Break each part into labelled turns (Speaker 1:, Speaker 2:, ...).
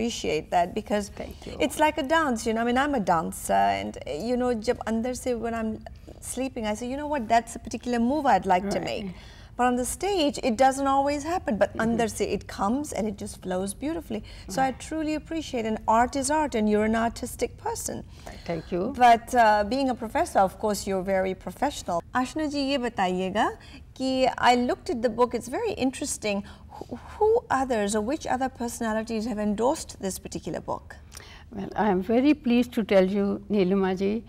Speaker 1: appreciate that because it's like a dance you know i mean i'm a dancer and you know jab when i'm sleeping i say you know what that's a particular move i'd like right. to make but on the stage it doesn't always happen but mm -hmm. it comes and it just flows beautifully so right. i truly appreciate and art is art and you're an artistic person thank you but uh, being a professor of course you're very professional ashna ji ye batayega I looked at the book, it's very interesting. Who, who others or which other personalities have endorsed
Speaker 2: this particular book? Well, I am very pleased to tell you, Neeluma ji,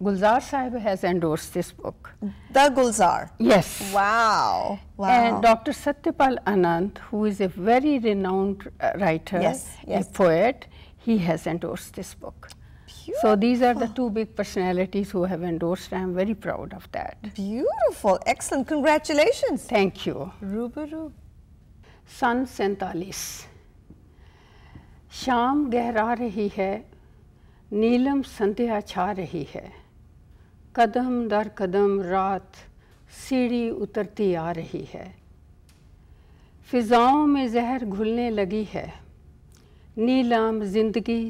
Speaker 2: Gulzar Sahib has endorsed this book. The Gulzar? Yes.
Speaker 1: Wow. wow. And
Speaker 2: Dr. Satyapal Anand, who is a very renowned uh, writer, yes, yes. a poet, he has endorsed this book. Beautiful. So these are the two big personalities who have endorsed. I am very proud of that. Beautiful. Excellent. Congratulations. Thank you. Rubaru. sun सैतालीस शाम गहरा रही है नीलम संध्या छा रही है कदम दर कदम रात सीढ़ी उतरती आ रही है फिज़ाओं में जहर घुलने लगी है नीलम जिंदगी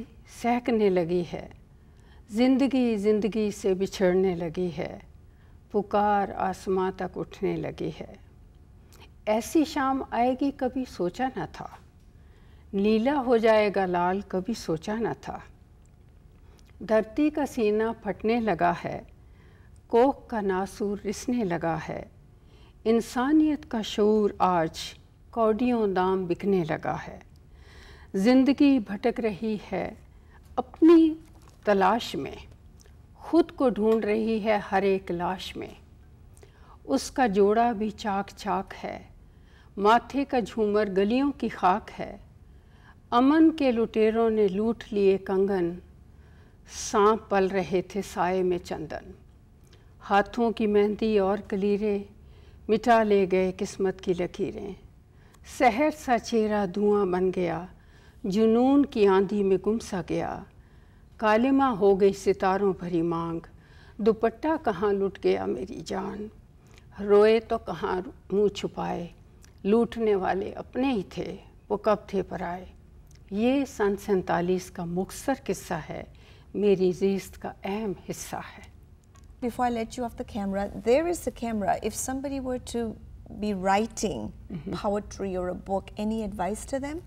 Speaker 2: सहकने लगी है ज़िंदगी ज़िंदगी से बिछड़ने लगी है पुकार आसमां तक उठने लगी है ऐसी शाम आएगी कभी सोचा न था नीला हो जाएगा लाल कभी सोचा न था धरती का सीना फटने लगा है कोख का नासूर रिसने लगा है इंसानियत का शूर आज कौडियों दाम बिकने लगा है ज़िंदगी भटक रही है अपनी तलाश में खुद को ढूंढ रही है हर एक लाश में उसका जोड़ा भी चाक चाक है माथे का झूमर गलियों की खाक है अमन के लुटेरों ने लूट लिए कंगन सांप पल रहे थे साय में चंदन हाथों की मेहंदी और कलीरे मिटा ले गए किस्मत की लकीरें सहर सा चेहरा धुआं बन गया जुनून की आंधी में गुम सा गया कालिमा हो गई सितारों भरी मांग दुपट्टा कहाँ लुट गया मेरी जान रोए तो कहाँ मुंह छुपाए लूटने वाले अपने ही थे वो कब थे पर आए ये सन सैंतालीस का मुखसर किस्सा है मेरी जीस्त का अहम हिस्सा है
Speaker 1: Before I let you off the camera, there is the camera. If somebody were to be writing mm -hmm. poetry or a book, any advice to them?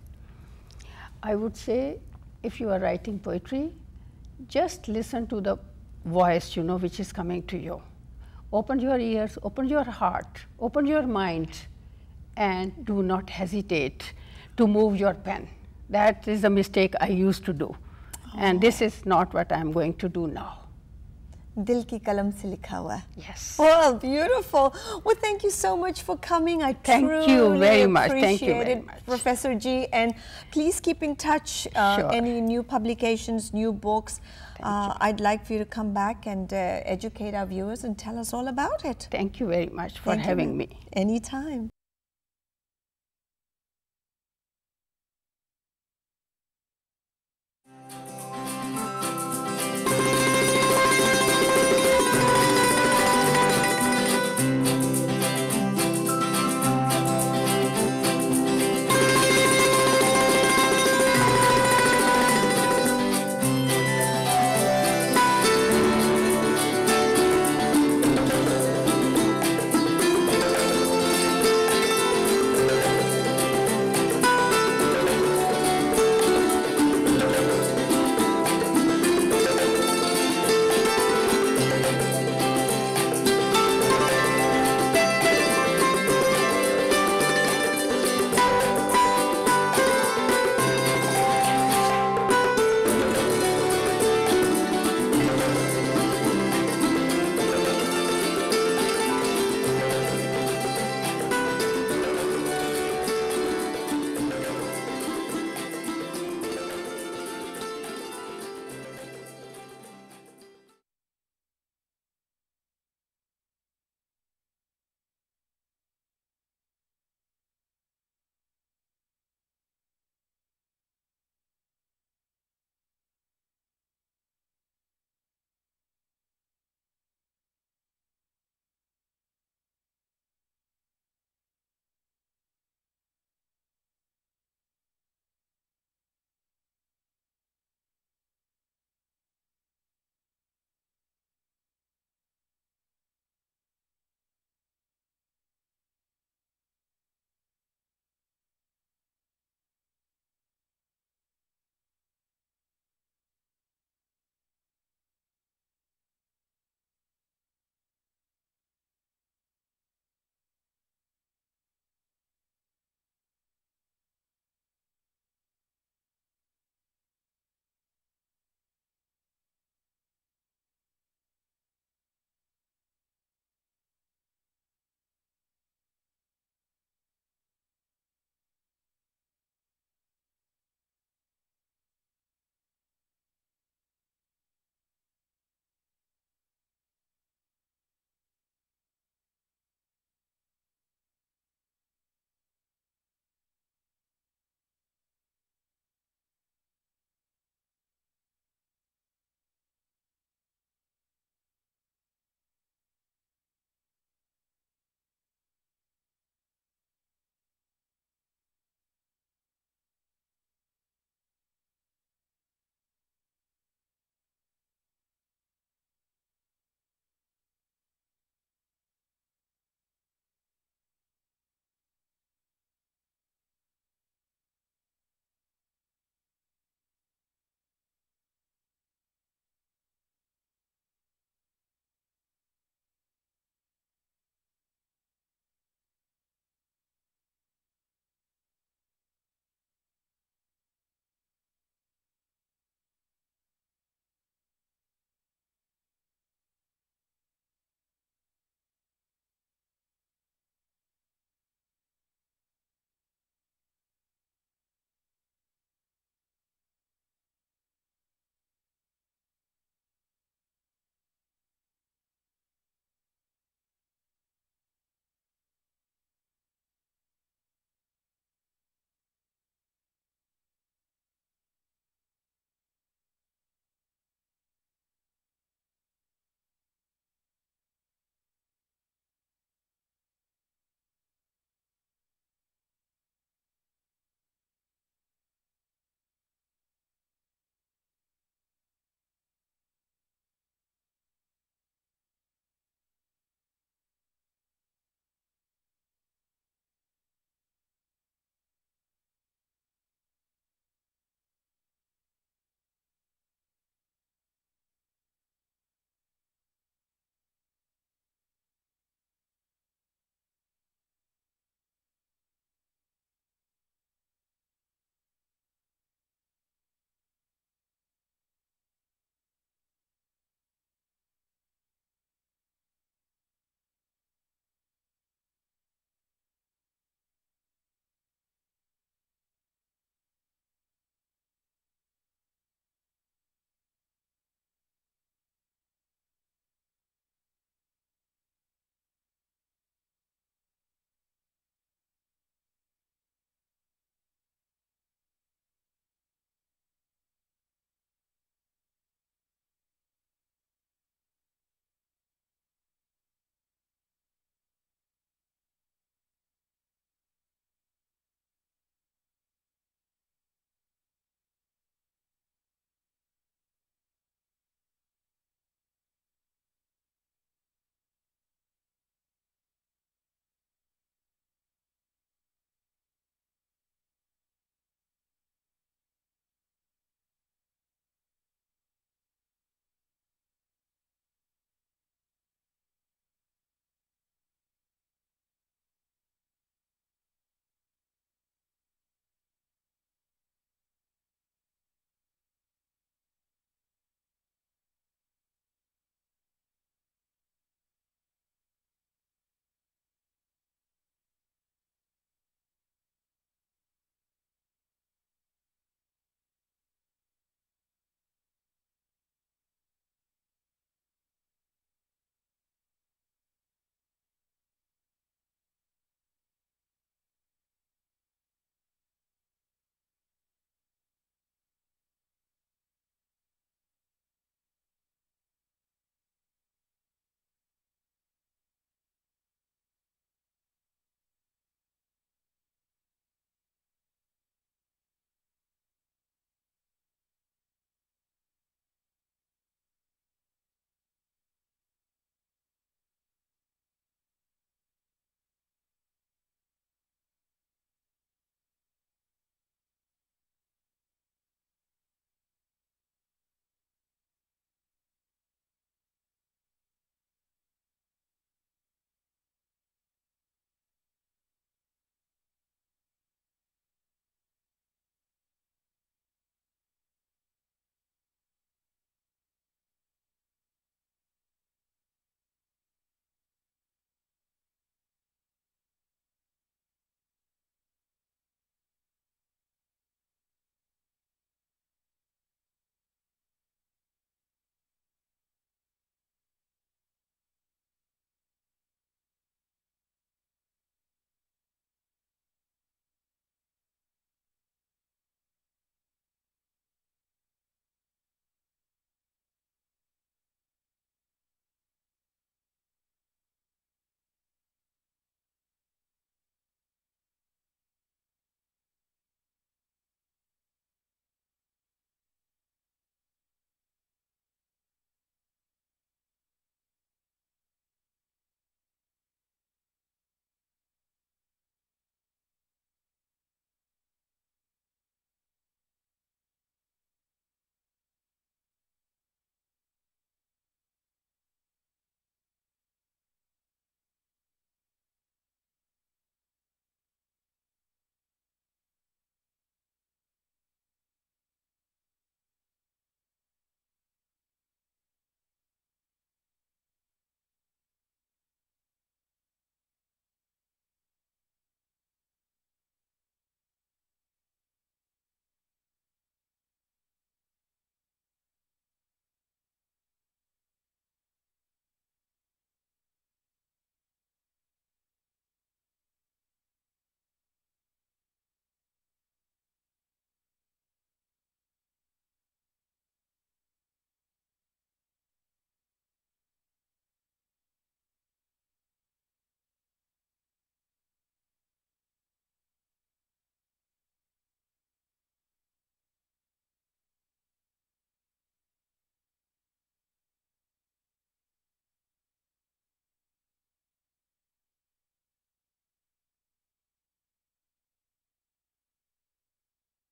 Speaker 2: I would say if you are writing poetry, just listen to the voice, you know, which is coming to you. Open your ears, open your heart, open your mind, and do not hesitate to move your pen. That is a mistake I used to do. Oh. And this oh. is not what I'm going to do now.
Speaker 1: Dil ki kalam से yes. well, beautiful. Well, thank you so much for coming. I thank truly you very much. Thank you very much. Professor G. And please keep in touch. Uh, sure. Any new publications, new books. Uh, I'd like for you to come back and uh, educate our viewers and tell us all about it. Thank you very much for thank having you. me. Anytime.